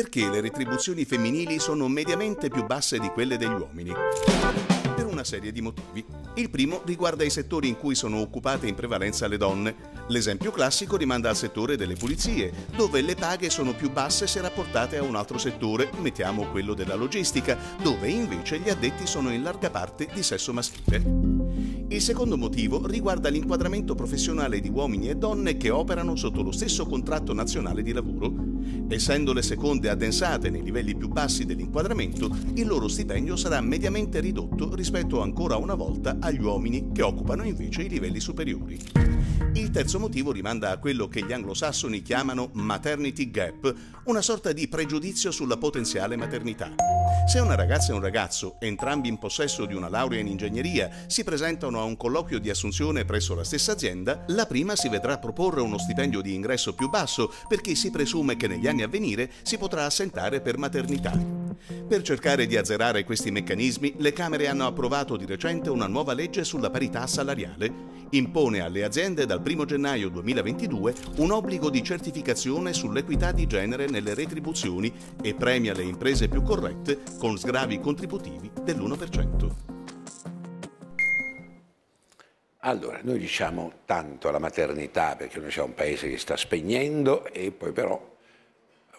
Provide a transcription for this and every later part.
perché le retribuzioni femminili sono mediamente più basse di quelle degli uomini? Per una serie di motivi. Il primo riguarda i settori in cui sono occupate in prevalenza le donne. L'esempio classico rimanda al settore delle pulizie, dove le paghe sono più basse se rapportate a un altro settore, mettiamo quello della logistica, dove invece gli addetti sono in larga parte di sesso maschile. Il secondo motivo riguarda l'inquadramento professionale di uomini e donne che operano sotto lo stesso contratto nazionale di lavoro. Essendo le seconde addensate nei livelli più bassi dell'inquadramento, il loro stipendio sarà mediamente ridotto rispetto ancora una volta agli uomini che occupano invece i livelli superiori. Il terzo motivo rimanda a quello che gli anglosassoni chiamano maternity gap, una sorta di pregiudizio sulla potenziale maternità. Se una ragazza e un ragazzo, entrambi in possesso di una laurea in ingegneria, si presentano a un colloquio di assunzione presso la stessa azienda, la prima si vedrà proporre uno stipendio di ingresso più basso perché si presume che nel negli anni a venire si potrà assentare per maternità. Per cercare di azzerare questi meccanismi, le Camere hanno approvato di recente una nuova legge sulla parità salariale. Impone alle aziende dal 1 gennaio 2022 un obbligo di certificazione sull'equità di genere nelle retribuzioni e premia le imprese più corrette con sgravi contributivi dell'1%. Allora, noi diciamo tanto alla maternità perché noi siamo un paese che sta spegnendo e poi però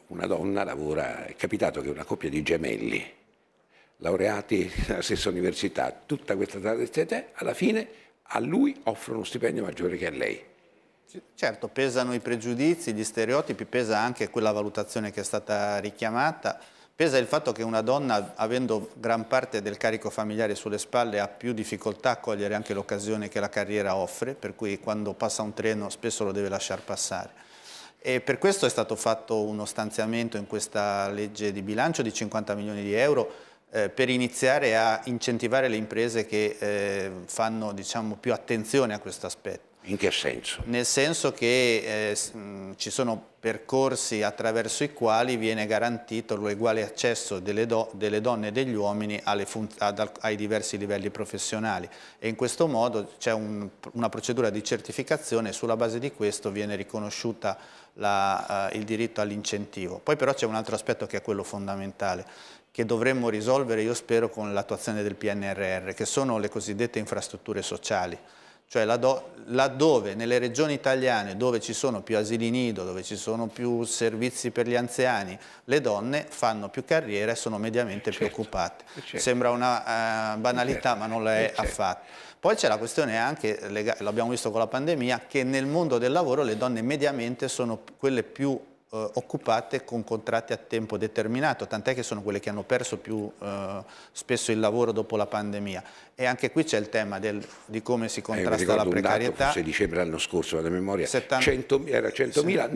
una donna lavora, è capitato che una coppia di gemelli, laureati nella stessa università, tutta questa tradizione, alla fine a lui offre uno stipendio maggiore che a lei. Certo, pesano i pregiudizi, gli stereotipi, pesa anche quella valutazione che è stata richiamata, pesa il fatto che una donna, avendo gran parte del carico familiare sulle spalle, ha più difficoltà a cogliere anche l'occasione che la carriera offre, per cui quando passa un treno spesso lo deve lasciar passare. E per questo è stato fatto uno stanziamento in questa legge di bilancio di 50 milioni di euro eh, per iniziare a incentivare le imprese che eh, fanno diciamo, più attenzione a questo aspetto. In che senso? Nel senso che eh, mm, ci sono percorsi attraverso i quali viene garantito l'uguale accesso delle, do delle, donne e degli uomini ai diversi livelli professionali e in questo modo c'è un, una procedura di certificazione e sulla base di questo viene riconosciuta la, eh, il diritto all'incentivo. Poi però c'è un altro aspetto che è quello fondamentale che dovremmo risolvere, io spero, con l'attuazione del PNRR, che sono le cosiddette infrastrutture sociali cioè laddove nelle regioni italiane dove ci sono più asili nido, dove ci sono più servizi per gli anziani, le donne fanno più carriera e sono mediamente certo, più occupate. Eh, certo. Sembra una eh, banalità certo, ma non lo è eh, certo. affatto. Poi c'è la questione anche, l'abbiamo visto con la pandemia, che nel mondo del lavoro le donne mediamente sono quelle più eh, occupate con contratti a tempo determinato, tant'è che sono quelle che hanno perso più eh, spesso il lavoro dopo la pandemia. E anche qui c'è il tema del, di come si eh, contrasta eh, la precarietà. Dato, forse dicembre l'anno scorso, vado a memoria, 70... 100, era 100.000,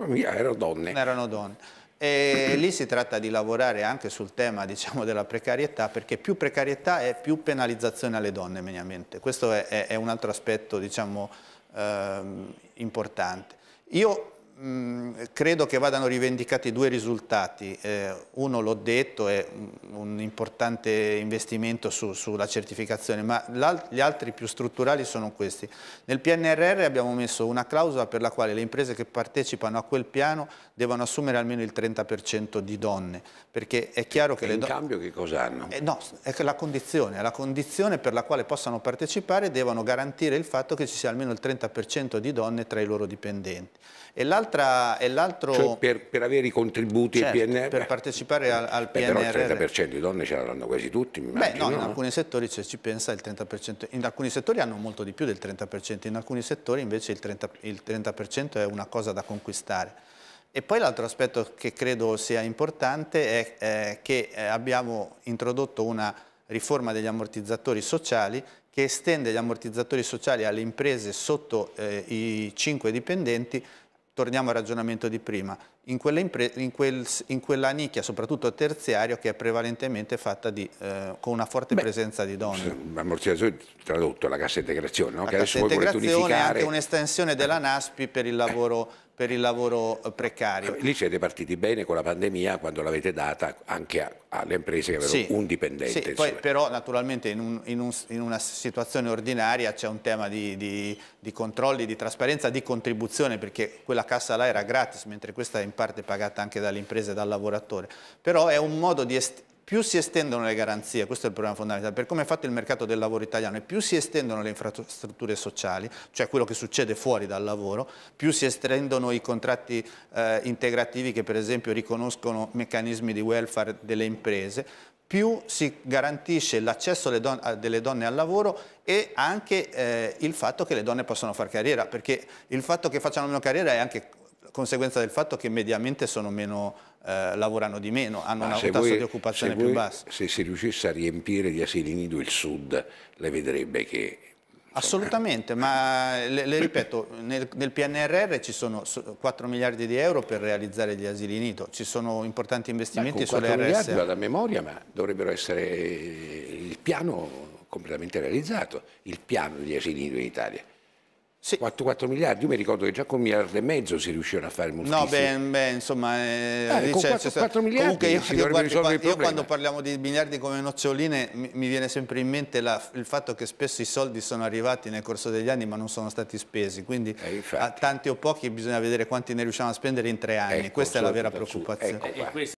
90.000 erano donne. Erano donne. E lì si tratta di lavorare anche sul tema diciamo, della precarietà, perché più precarietà è più penalizzazione alle donne, mediamente. Questo è, è, è un altro aspetto diciamo, ehm, importante. Io credo che vadano rivendicati due risultati. Eh, uno, l'ho detto, è un importante investimento su, sulla certificazione, ma alt gli altri più strutturali sono questi. Nel PNRR abbiamo messo una clausola per la quale le imprese che partecipano a quel piano devono assumere almeno il 30% di donne, perché è chiaro che e le donne... in cambio che cosa hanno? Eh, no, è la condizione, è la condizione per la quale possano partecipare devono garantire il fatto che ci sia almeno il 30% di donne tra i loro dipendenti. E l'altro l'altro... Cioè per, per, avere i contributi certo, PNR... Per partecipare al, al PNR. Eh, però il 30% di donne ce l'hanno quasi tutti, mi Beh, immagino, no, in alcuni settori se ci pensa il 30%, in alcuni settori hanno molto di più del 30%, in alcuni settori invece il 30%, il 30 è una cosa da conquistare. E poi l'altro aspetto che credo sia importante è eh, che abbiamo introdotto una riforma degli ammortizzatori sociali che estende gli ammortizzatori sociali alle imprese sotto eh, i 5 dipendenti torniamo al ragionamento di prima, in, in, quel, in, quella nicchia, soprattutto terziario, che è prevalentemente fatta di, eh, con una forte Beh, presenza di donne. Ammortizzazione tradotto la cassa integrazione, no? la che cassa integrazione è anche un'estensione della NASPI per il lavoro, per il lavoro eh, precario. Lì siete partiti bene con la pandemia quando l'avete data anche a, alle imprese che avevano sì, un dipendente. Sì, poi, però naturalmente in, un, in, un, in, una situazione ordinaria c'è un tema di, di, di controlli, di trasparenza, di contribuzione perché quella cassa là era gratis mentre questa è in parte pagata anche dall'impresa e dal lavoratore, però è un modo di più si estendono le garanzie, questo è il problema fondamentale, per come è fatto il mercato del lavoro italiano, e più si estendono le infrastrutture sociali, cioè quello che succede fuori dal lavoro, più si estendono i contratti eh, integrativi che per esempio riconoscono meccanismi di welfare delle imprese, più si garantisce l'accesso don delle donne al lavoro e anche eh, il fatto che le donne possano fare carriera, perché il fatto che facciano meno carriera è anche conseguenza del fatto che mediamente meno, eh, lavorano di meno, hanno ah, un tasso voi, di occupazione più voi, basso. Se si riuscisse a riempire gli asili nido il sud, le vedrebbe che Assolutamente, ma le, le ripeto, nel, nel, PNRR ci sono 4 miliardi di euro per realizzare gli asili nido, ci sono importanti investimenti ecco, sulle RS. 4 miliardi dalla memoria, ma dovrebbero essere eh, il piano completamente realizzato, il piano degli asili nido in Italia. Sì. 4, 4, miliardi, io mi ricordo che già con un miliardo e mezzo si riuscirono a fare moltissimo. No, beh, beh insomma... Ah, eh, con cioè, 4, 4 miliardi io, si io, guardi, quando, io quando parliamo di miliardi come noccioline mi, mi viene sempre in mente la, il fatto che spesso i soldi sono arrivati nel corso degli anni ma non sono stati spesi, quindi eh, a tanti o pochi bisogna vedere quanti ne riusciamo a spendere in tre anni, ecco, questa è la certo, vera certo, preoccupazione. Ecco